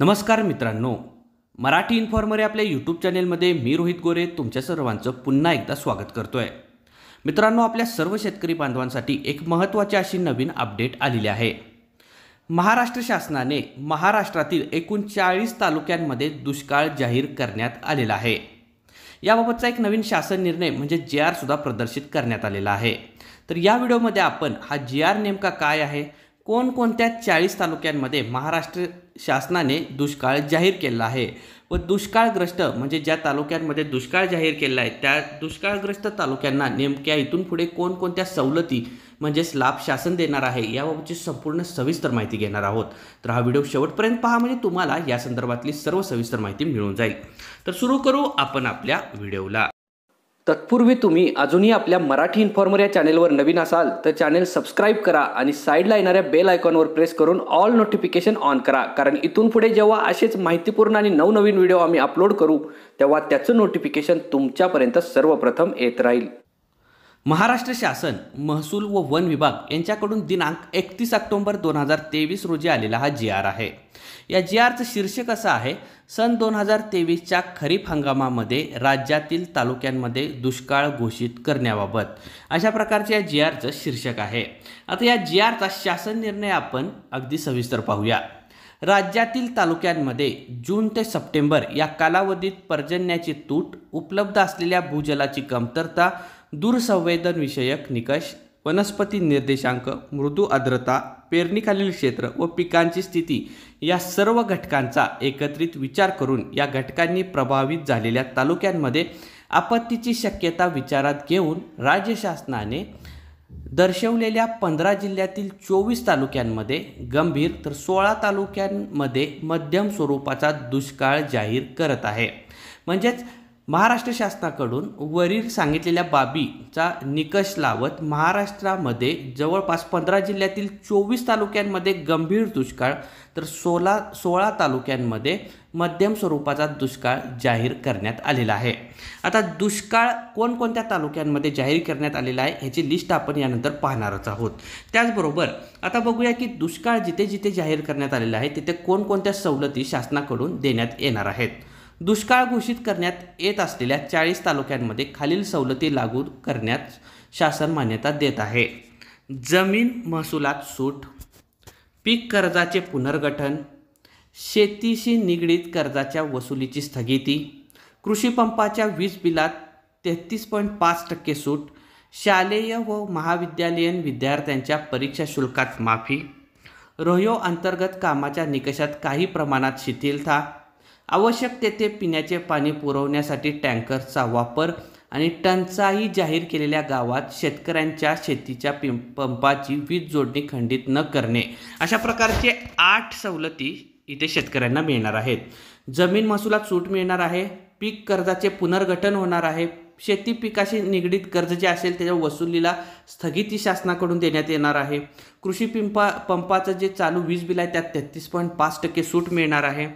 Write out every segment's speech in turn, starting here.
नमस्कार मित्रांनो मराठी इन्फॉर्मर आपल्या यूट्यूब चॅनेलमध्ये मी रोहित गोरे तुमच्या सर्वांचं पुन्हा एकदा स्वागत करतो आहे मित्रांनो आपल्या सर्व शेतकरी बांधवांसाठी एक महत्त्वाची अशी नवीन अपडेट आलेली आहे महाराष्ट्र शासनाने महाराष्ट्रातील एकूण चाळीस तालुक्यांमध्ये दुष्काळ जाहीर करण्यात आलेला आहे याबाबतचा एक नवीन शासन निर्णय म्हणजे जे सुद्धा प्रदर्शित करण्यात आलेला आहे तर या व्हिडिओमध्ये आपण हा जे आर नेमका काय आहे कोणकोणत्या चाळीस तालुक्यांमध्ये महाराष्ट्र शासनाने दुष्काळ जाहीर केला आहे व दुष्काळग्रस्त म्हणजे ज्या तालुक्यांमध्ये दुष्काळ जाहीर केला आहे त्या दुष्काळग्रस्त तालुक्यांना नेमक्या इथून पुढे कोणकोणत्या सवलती म्हणजेच लाभ शासन देणार आहे याबाबतची संपूर्ण सविस्तर माहिती घेणार आहोत तर हा व्हिडिओ शेवटपर्यंत पहा म्हणजे तुम्हाला या संदर्भातली सर्व सविस्तर माहिती मिळून जाईल तर सुरू करू आपण आपल्या व्हिडिओला तत्पूर्वी तुम्ही अजूनही आपल्या मराठी इन्फॉर्मर या चॅनेलवर नवीन असाल तर चॅनेल सबस्क्राईब करा आणि साईडला येणाऱ्या बेल आयकॉनवर प्रेस करून ऑल नोटिफिकेशन ऑन करा कारण इथून पुढे जेव्हा असेच माहितीपूर्ण आणि नवनवीन व्हिडिओ आम्ही अपलोड करू तेव्हा त्याचं नोटिफिकेशन तुमच्यापर्यंत सर्वप्रथम येत राहील महाराष्ट्र शासन महसूल व वन विभाग यांच्याकडून दिनांक एकतीस ऑक्टोंबर दोन हजार तेवीस रोजी आलेला हा जी आर आहे या जी आरचं शीर्षक असं आहे सन दोन हजार तेवीसच्या खरीप हंगामामध्ये राज्यातील तालुक्यांमध्ये दुष्काळ घोषित करण्याबाबत अशा प्रकारचे या जी आरचं शीर्षक आहे आता या जी आरचा शासन निर्णय आपण अगदी सविस्तर पाहूया राज्यातील तालुक्यांमध्ये जून ते सप्टेंबर या कालावधीत पर्जन्याची तूट उपलब्ध असलेल्या भूजलाची कमतरता दूरसंवेदनविषयक निकष वनस्पती निर्देशांक मृदू आर्द्रता पेरणीखालील क्षेत्र व पिकांची स्थिती या सर्व घटकांचा एकत्रित विचार करून या घटकांनी प्रभावित झालेल्या तालुक्यांमध्ये आपत्तीची शक्यता विचारात घेऊन राज्य शासनाने दर्शवलेल्या पंधरा जिल्ह्यातील चोवीस तालुक्यांमध्ये गंभीर तर सोळा तालुक्यांमध्ये मध्यम स्वरूपाचा दुष्काळ जाहीर करत आहे म्हणजेच महाराष्ट्र शासनाकडून वरील सांगितलेल्या बाबीचा निकष लावत महाराष्ट्रामध्ये जवळपास पंधरा जिल्ह्यातील चोवीस तालुक्यांमध्ये गंभीर दुष्काळ तर सोळा सोळा तालुक्यांमध्ये मध्यम स्वरूपाचा दुष्काळ जाहीर करण्यात आलेला आहे आता दुष्काळ कोणकोणत्या तालुक्यांमध्ये जाहीर करण्यात आलेला आहे ह्याची लिस्ट आपण यानंतर पाहणारच आहोत त्याचबरोबर आता बघूया की दुष्काळ जिथे जिथे जाहीर करण्यात आलेला आहे तिथे कोणकोणत्या सवलती शासनाकडून देण्यात येणार आहेत दुष्काळ घोषित करण्यात येत असलेल्या चाळीस तालुक्यांमध्ये खालील सवलती लागू करण्यास शासन मान्यता देत आहे जमीन महसुलात सूट पीक कर्जाचे पुनर्गठन शेतीशी निगडीत कर्जाच्या वसुलीची स्थगिती कृषीपंपाच्या वीज बिलात तेहतीस पॉईंट पाच टक्के सूट शालेय व महाविद्यालयीन विद्यार्थ्यांच्या परीक्षा शुल्कात माफी रोयो अंतर्गत कामाच्या निकषात काही प्रमाणात शिथिलता आवश्यक तेथे पिण्याचे पाणी पुरवण्यासाठी टँकरचा वापर आणि टंचाई जाहीर केलेल्या गावात शेतकऱ्यांच्या शेतीच्या पिंप पंपाची वीज जोडणी खंडित न करणे अशा प्रकारचे आठ सवलती इथे शेतकऱ्यांना मिळणार आहेत जमीन महसुलात सूट मिळणार आहे पीक कर्जाचे पुनर्गठन होणार आहे शेती पिकाशी निगडीत कर्ज जे असेल त्याच्या वसुलीला स्थगिती शासनाकडून देण्यात येणार आहे कृषी पिंपा पंपाचं जे चालू वीज बिल आहे त्यात तेहतीस पॉईंट पाच टक्के सूट मिळणार आहे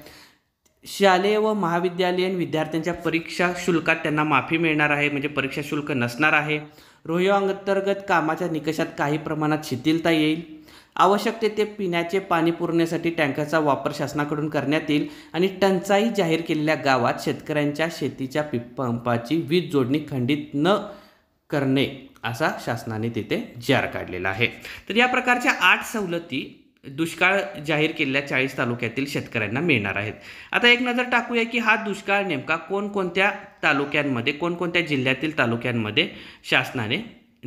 शालेय व महाविद्यालयीन विद्यार्थ्यांच्या परीक्षा शुल्कात त्यांना माफी मिळणार आहे म्हणजे परीक्षा शुल्क नसणार आहे रोहियो अंतर्गत कामाच्या निकषात काही प्रमाणात शिथिलता येईल आवश्यक ते पिण्याचे पाणी पुरवण्यासाठी टँकरचा वापर शासनाकडून करण्यात येईल आणि टंचाई जाहीर केलेल्या गावात शेतकऱ्यांच्या शेतीच्या पिप पंपाची वीज जोडणी खंडित न करणे असा शासनाने तिथे जार काढलेला आहे तर या प्रकारच्या आठ सवलती दुष्काळ जाहीर केलेल्या चाळीस तालुक्यातील शेतकऱ्यांना मिळणार आहेत आता एक नजर टाकूया की हा दुष्काळ नेमका कोणकोणत्या तालुक्यांमध्ये कोणकोणत्या जिल्ह्यातील तालुक्यांमध्ये शासनाने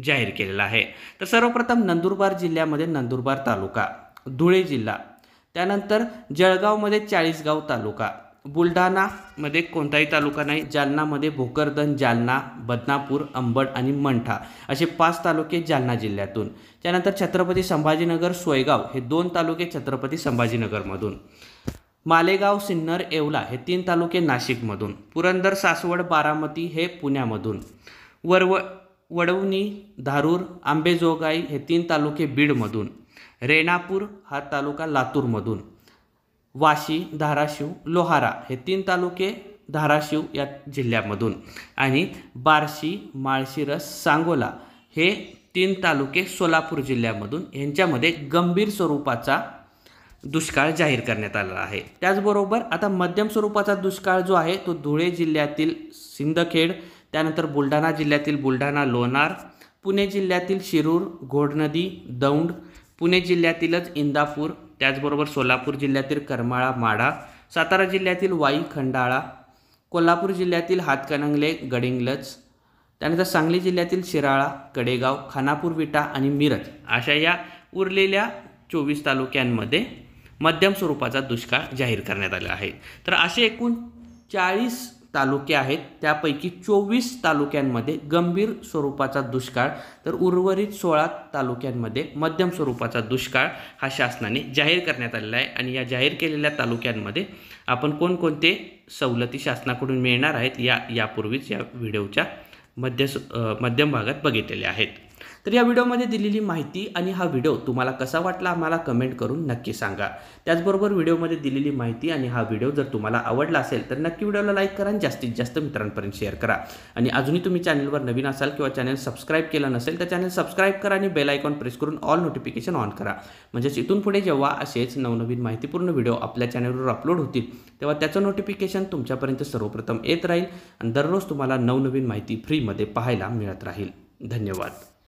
जाहीर केलेला आहे तर सर्वप्रथम नंदुरबार जिल्ह्यामध्ये नंदुरबार तालुका धुळे जिल्हा त्यानंतर जळगावमध्ये चाळीसगाव तालुका बुलढाणामध्ये कोणताही तालुका नाही जालनामध्ये भोकरदन जालना बदनापूर अंबड आणि मंठा असे पाच तालुके जालना जिल्ह्यातून त्यानंतर छत्रपती संभाजीनगर सोयगाव हे दोन तालुके छत्रपती संभाजीनगरमधून मालेगाव सिन्नर येवला हे तीन तालुके नाशिकमधून पुरंदर सासवड बारामती हे पुण्यामधून वरव वडवणी धारूर आंबेजोगाई हे तीन तालुके बीडमधून रेणापूर हा तालुका लातूरमधून वाशी धाराशिव लोहारा हे तीन तालुके धाराशिव या जिल्ह्यामधून आणि बार्शी माळशिरस सांगोला हे तीन तालुके सोलापूर जिल्ह्यामधून यांच्यामध्ये गंभीर स्वरूपाचा दुष्काळ जाहीर करण्यात आला आहे त्याचबरोबर आता मध्यम स्वरूपाचा दुष्काळ जो आहे तो धुळे जिल्ह्यातील सिंदखेड त्यानंतर बुलढाणा जिल्ह्यातील बुलढाणा लोणार पुणे जिल्ह्यातील शिरूर घोडनदी दौंड पुणे जिल्ह्यातीलच इंदापूर त्याचबरोबर सोलापूर जिल्ह्यातील करमाळा माडा सातारा जिल्ह्यातील वाई खंडाळा कोल्हापूर जिल्ह्यातील हातकणंगले गडिंगलज त्यानंतर सांगली जिल्ह्यातील शिराळा कडेगाव खानापूर विटा आणि मिरज अशा या उरलेल्या चोवीस तालुक्यांमध्ये मध्यम स्वरूपाचा दुष्काळ जाहीर करण्यात आला आहे तर असे एकूण चाळीस तालुके आहेत त्यापैकी चोवीस तालुक्यांमध्ये गंभीर स्वरूपाचा दुष्काळ तर उर्वरित सोळा तालुक्यांमध्ये मध्यम स्वरूपाचा दुष्काळ हा शासनाने जाहीर करण्यात आलेला आहे आणि या जाहीर केलेल्या तालुक्यांमध्ये आपण कोणकोणते सवलती शासनाकडून मिळणार आहेत या यापूर्वीच या व्हिडिओच्या मध्य मध्यम भागात बघितलेल्या आहेत तर या व्हिडिओमध्ये दिलेली माहिती आणि हा व्हिडिओ तुम्हाला कसा वाटला आम्हाला कमेंट करून नक्की सांगा त्याचबरोबर व्हिडिओमध्ये दिलेली माहिती आणि हा व्हिडिओ जर तुम्हाला आवडला असेल तर नक्की व्हिडिओला लाईक करा आणि जास्तीत जास्त मित्रांपर्यंत शेअर करा आणि अजूनही तुम्ही चॅनलवर नवीन असाल किंवा चॅनल सबस्क्राईब केलं नसेल तर चॅनल सबस्क्राईब करा आणि बेल आयकॉन प्रेस करून ऑल नोटिफिकेशन ऑन करा म्हणजेच इथून पुढे जेव्हा असेच नवनवीन माहितीपूर्ण व्हिडिओ आपल्या चॅनलवर अपलोड होतील तेव्हा त्याचं नोटिफिकेशन तुमच्यापर्यंत सर्वप्रथम येत राहील आणि दररोज तुम्हाला नवनवीन माहिती फ्रीमध्ये पाहायला मिळत राहील धन्यवाद